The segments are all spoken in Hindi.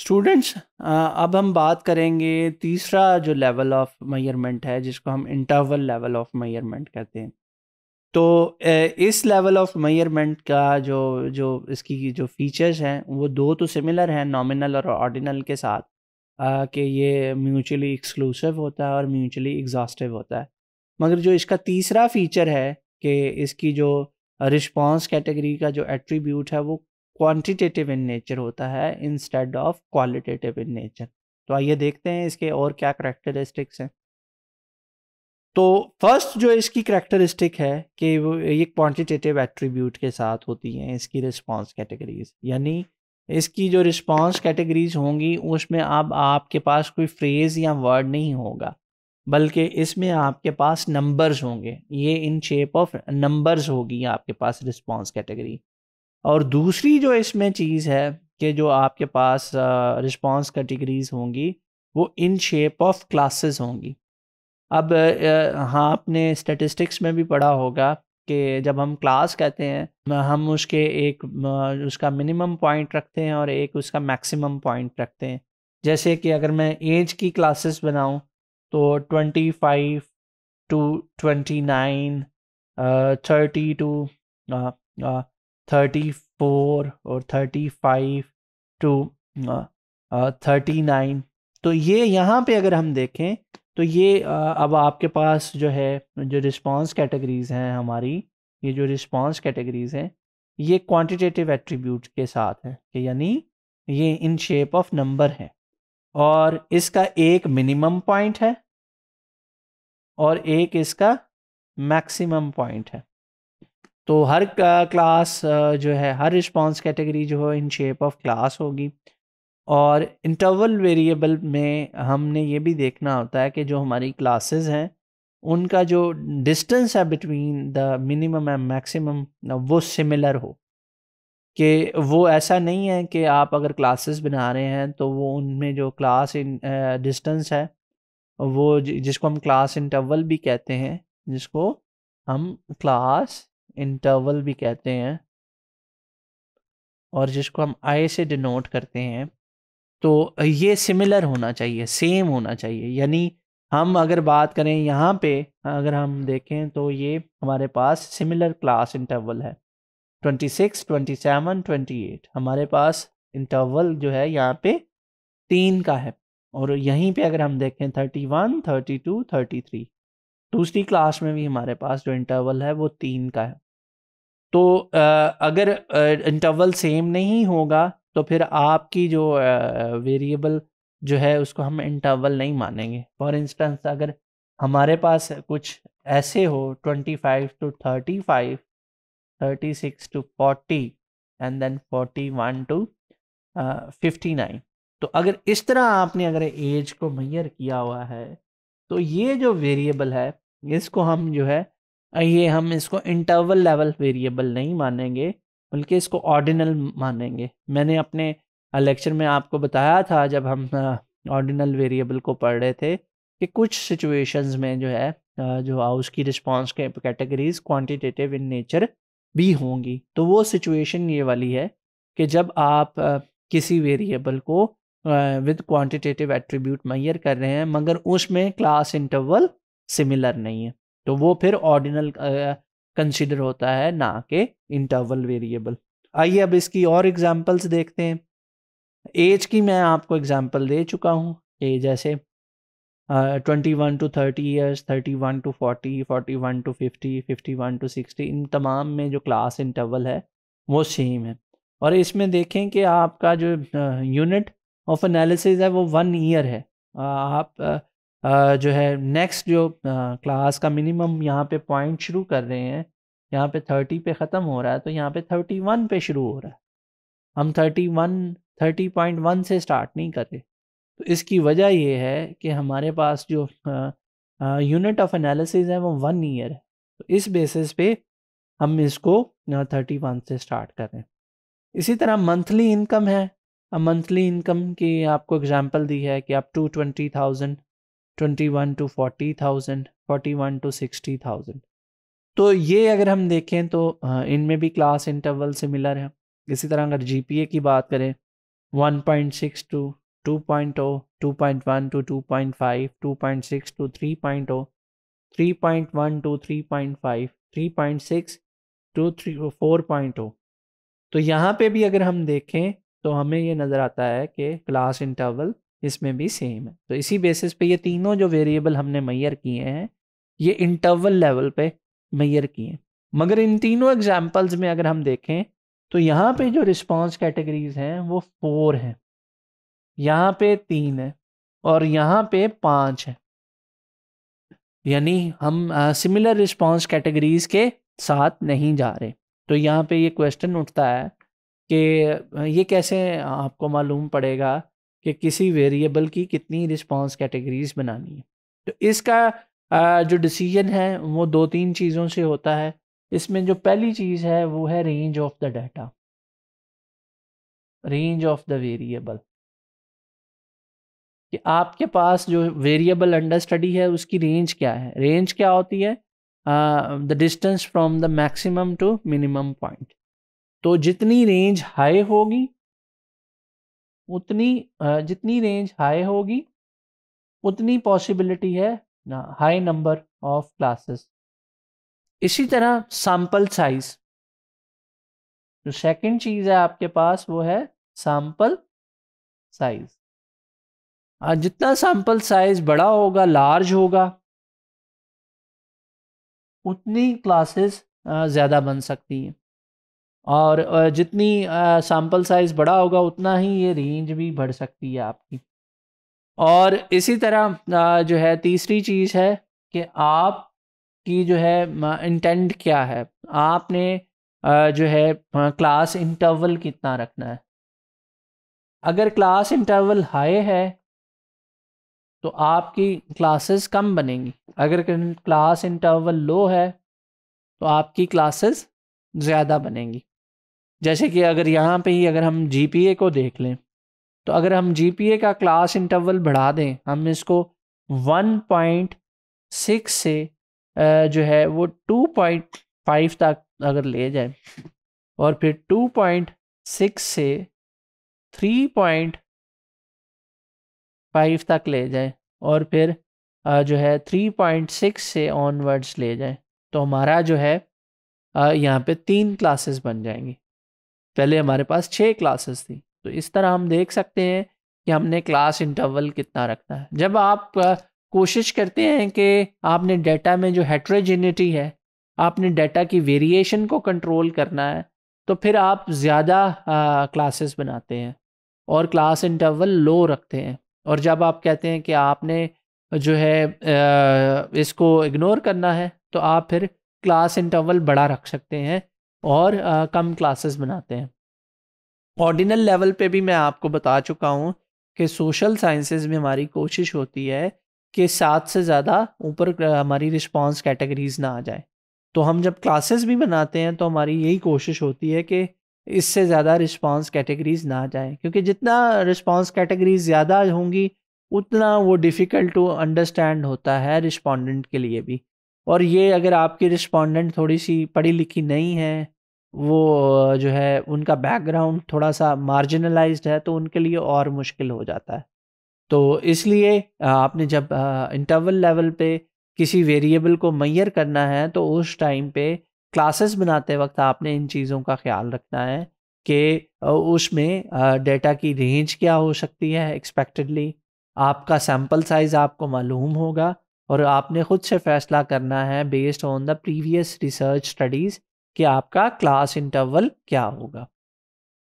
स्टूडेंट्स अब हम बात करेंगे तीसरा जो लेवल ऑफ मेयरमेंट है जिसको हम इंटरवल लेवल ऑफ मेयरमेंट कहते हैं तो इस लेवल ऑफ मेयरमेंट का जो जो इसकी जो फीचर्स हैं वो दो तो सिमिलर हैं नॉमिनल और ऑर्डिनल के साथ कि ये म्यूचुअली एक्सक्लूसिव होता है और म्यूचुअली एग्जॉस्टिव होता है मगर जो इसका तीसरा फीचर है कि इसकी जो रिस्पॉन्स कैटेगरी का जो एट्रीब्यूट है वो क्वांटिटेटिव इन नेचर होता है instead of qualitative in nature तो आइए देखते हैं इसके और क्या करेक्टरिस्टिक्स हैं तो फर्स्ट जो इसकी करेक्टरिस्टिक है कि वो ये क्वांटिटेटिव एट्रीब्यूट के साथ होती हैं इसकी रिस्पांस कैटेगरीज यानी इसकी जो रिस्पांस कैटेगरीज होंगी उसमें अब आपके पास कोई फ्रेज़ या वर्ड नहीं होगा बल्कि इसमें आपके पास नंबर्स होंगे ये इन शेप ऑफ नंबर्स होगी आपके पास रिस्पांस कैटेगरी और दूसरी जो इसमें चीज़ है कि जो आपके पास रिस्पॉन्स कैटेगरीज होंगी वो इन शेप ऑफ क्लासेस होंगी अब हाँ आपने स्टेटिस्टिक्स में भी पढ़ा होगा कि जब हम क्लास कहते हैं हम उसके एक उसका मिनिमम पॉइंट रखते हैं और एक उसका मैक्सिमम पॉइंट रखते हैं जैसे कि अगर मैं एज की क्लासेस बनाऊं तो twenty five to twenty nine thirty to thirty four और thirty five to thirty nine तो ये यहाँ पे अगर हम देखें तो ये uh, अब आपके पास जो है जो रिस्पांस कैटेगरीज हैं हमारी ये जो रिस्पांस कैटेगरीज हैं ये क्वांटिटेटिव एट्रीब्यूट के साथ हैं कि यानी ये इन शेप ऑफ नंबर है और इसका एक मिनिमम पॉइंट है और एक इसका मैक्सिमम पॉइंट है तो हर क्लास जो है हर रिस्पॉन्स कैटेगरी जो है इन शेप ऑफ क्लास होगी और इंटरवल वेरिएबल में हमने ये भी देखना होता है कि जो हमारी क्लासेस हैं उनका जो डिस्टेंस है between the minimum and maximum वो सिमिलर हो कि वो ऐसा नहीं है कि आप अगर क्लासेस बना रहे हैं तो वो उनमें जो क्लास इन डिस्टेंस है वो जिसको हम क्लास इंटरवल भी कहते हैं जिसको हम क्लास इंटरवल भी कहते हैं और जिसको हम आई से डिनोट करते हैं तो ये सिमिलर होना चाहिए सेम होना चाहिए यानी हम अगर बात करें यहाँ पे अगर हम देखें तो ये हमारे पास सिमिलर क्लास इंटरवल है 26, 27, 28 हमारे पास इंटरवल जो है यहाँ पे तीन का है और यहीं पे अगर हम देखें 31, 32, 33 दूसरी क्लास में भी हमारे पास जो इंटरवल है वो तीन का है तो अगर इंटरवल सेम नहीं होगा तो फिर आपकी जो वेरिएबल जो है उसको हम इंटरवल नहीं मानेंगे फॉर इंस्टेंस अगर हमारे पास कुछ ऐसे हो 25 to thirty five thirty six to forty and then forty one to fifty nine तो अगर इस तरह आपने अगर एज को मैयर किया हुआ है तो ये जो वेरिएबल है इसको हम जो है ये हम इसको इंटरवल लेवल वेरिएबल नहीं मानेंगे बल्कि इसको ऑर्डिनल मानेंगे मैंने अपने लेक्चर में आपको बताया था जब हम ऑर्डिनल वेरिएबल को पढ़ रहे थे कि कुछ सिचुएशंस में जो है जो हाउस की रिस्पांस के कैटेगरीज क्वांटिटेटिव इन नेचर भी होंगी तो वो सिचुएशन ये वाली है कि जब आप किसी वेरिएबल को विद क्वांटिटेटिव एट्रीब्यूट मैयर कर रहे हैं मगर उसमें क्लास इंटरवल सिमिलर नहीं है तो वो फिर ऑर्डिनल कंसिडर होता है ना के इंटरवल वेरिएबल आइए अब इसकी और एग्जाम्पल्स देखते हैं एज की मैं आपको एग्जाम्पल दे चुका हूँ ये जैसे twenty one to thirty years thirty one to forty forty one to fifty fifty one to sixty इन तमाम में जो क्लास इंटरवल है वो सेम है और इसमें देखें कि आपका जो यूनिट ऑफ एनालिसिस है वो वन ईयर है आप जो है नेक्स्ट जो क्लास का मिनिमम यहाँ पे पॉइंट शुरू कर रहे हैं यहाँ पे थर्टी पे ख़त्म हो रहा है तो यहाँ पे थर्टी वन पे शुरू हो रहा है हम thirty one thirty point one से स्टार्ट नहीं कर रहे तो इसकी वजह यह है कि हमारे पास जो यूनिट ऑफ एनालिसिस है वो वन ईयर है तो इस बेसिस पे हम इसको थर्टी वन से स्टार्ट कर रहे हैं इसी तरह मंथली इनकम है अब मंथली इनकम की आपको एग्जांपल दी है कि आप to twenty thousand twenty one to forty thousand forty one to sixty thousand तो ये अगर हम देखें तो इनमें भी क्लास इंटरवल सिमिलर है इसी तरह अगर जी की बात करें one point six to two point o two point one to two point five two point six to three point o three point one to three point five three point six to three four point o तो यहाँ पे भी अगर हम देखें तो हमें ये नज़र आता है कि क्लास इंटरवल इसमें भी सेम है तो इसी बेसिस पे ये तीनों जो वेरिएबल हमने मैयर किए हैं ये इंटरवल लेवल पे मैयर किए मगर इन तीनों एग्जाम्पल्स में अगर हम देखें तो यहाँ पे जो रिस्पॉन्स कैटेगरीज हैं वो फोर हैं यहाँ पे तीन है और यहाँ पे पाँच है यानी हम सिमिलर रिस्पॉन्स कैटेगरीज के साथ नहीं जा रहे तो यहाँ पे ये क्वेश्चन उठता है कि ये कैसे आपको मालूम पड़ेगा कि किसी वेरिएबल की कितनी रिस्पॉन्स कैटेगरीज बनानी है तो इसका जो डिसीजन है वो दो तीन चीज़ों से होता है इसमें जो पहली चीज़ है वो है range of the data range of the variable कि आपके पास जो वेरिएबल अंडर स्टडी है उसकी रेंज क्या है रेंज क्या होती है the distance from the maximum to minimum point तो जितनी रेंज हाई होगी उतनी जितनी रेंज हाई होगी उतनी पॉसिबिलिटी है ना हाई नंबर ऑफ क्लासेस इसी तरह सैंपल साइज जो सेकंड चीज है आपके पास वो है सैंपल साइज जितना सैंपल साइज बड़ा होगा लार्ज होगा उतनी क्लासेस ज़्यादा बन सकती हैं और जितनी सैम्पल साइज़ बड़ा होगा उतना ही ये रेंज भी बढ़ सकती है आपकी और इसी तरह जो है तीसरी चीज़ है कि आप की जो है इंटेंट क्या है आपने जो है क्लास इंटरवल कितना रखना है अगर क्लास इंटरवल हाई है तो आपकी क्लासेस कम बनेंगी अगर क्लास इंटरवल लो है तो आपकी क्लासेस ज़्यादा बनेंगी जैसे कि अगर यहाँ पे ही अगर हम जी को देख लें तो अगर हम जी का क्लास इंटरवल बढ़ा दें हम इसको 1.6 से जो है वो 2.5 तक अगर ले जाए और फिर 2.6 से 3.5 तक ले जाए और फिर जो है 3.6 से ऑनवर्ड्स ले जाए तो हमारा जो है यहाँ पे तीन क्लासेस बन जाएंगी पहले हमारे पास छः क्लासेस थी तो इस तरह हम देख सकते हैं कि हमने क्लास इंटरवल कितना रखना है जब आप कोशिश करते हैं कि आपने डेटा में जो हेट्रोजिनिटी है आपने डाटा की वेरिएशन को कंट्रोल करना है तो फिर आप ज़्यादा क्लासेस बनाते हैं और क्लास इंटरवल लो रखते हैं और जब आप कहते हैं कि आपने जो है आ, इसको इग्नोर करना है तो आप फिर क्लास इंटरवल बड़ा रख सकते हैं और आ, कम क्लासेस बनाते हैं ऑर्डिनल लेवल पे भी मैं आपको बता चुका हूँ कि सोशल साइंसेज में हमारी कोशिश होती है कि सात से ज़्यादा ऊपर हमारी रिस्पॉन्स कैटेगरीज ना आ जाए तो हम जब क्लासेस भी बनाते हैं तो हमारी यही कोशिश होती है कि इससे ज़्यादा रिस्पॉन्स कैटेगरीज ना जाए क्योंकि जितना रिस्पॉन्स कैटेगरीज ज़्यादा होंगी उतना वो डिफ़िकल्ट टू अंडरस्टैंड होता है रिस्पॉन्डेंट के लिए भी और ये अगर आपके रिस्पोंडेंट थोड़ी सी पढ़ी लिखी नहीं है वो जो है उनका बैकग्राउंड थोड़ा सा मार्जिनलाइज्ड है तो उनके लिए और मुश्किल हो जाता है तो इसलिए आपने जब इंटरवल लेवल पे किसी वेरिएबल को मैयर करना है तो उस टाइम पे क्लासेस बनाते वक्त आपने इन चीज़ों का ख्याल रखना है कि उसमें डेटा की रेंज क्या हो सकती है एक्सपेक्टेडली आपका सैम्पल साइज़ आपको मालूम होगा और आपने खुद से फैसला करना है based on the previous research studies कि आपका क्लास इंटरवल क्या होगा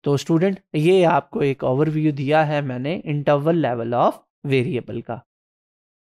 तो स्टूडेंट ये आपको एक ओवरव्यू दिया है मैंने इंटरवल लेवल ऑफ वेरिएबल का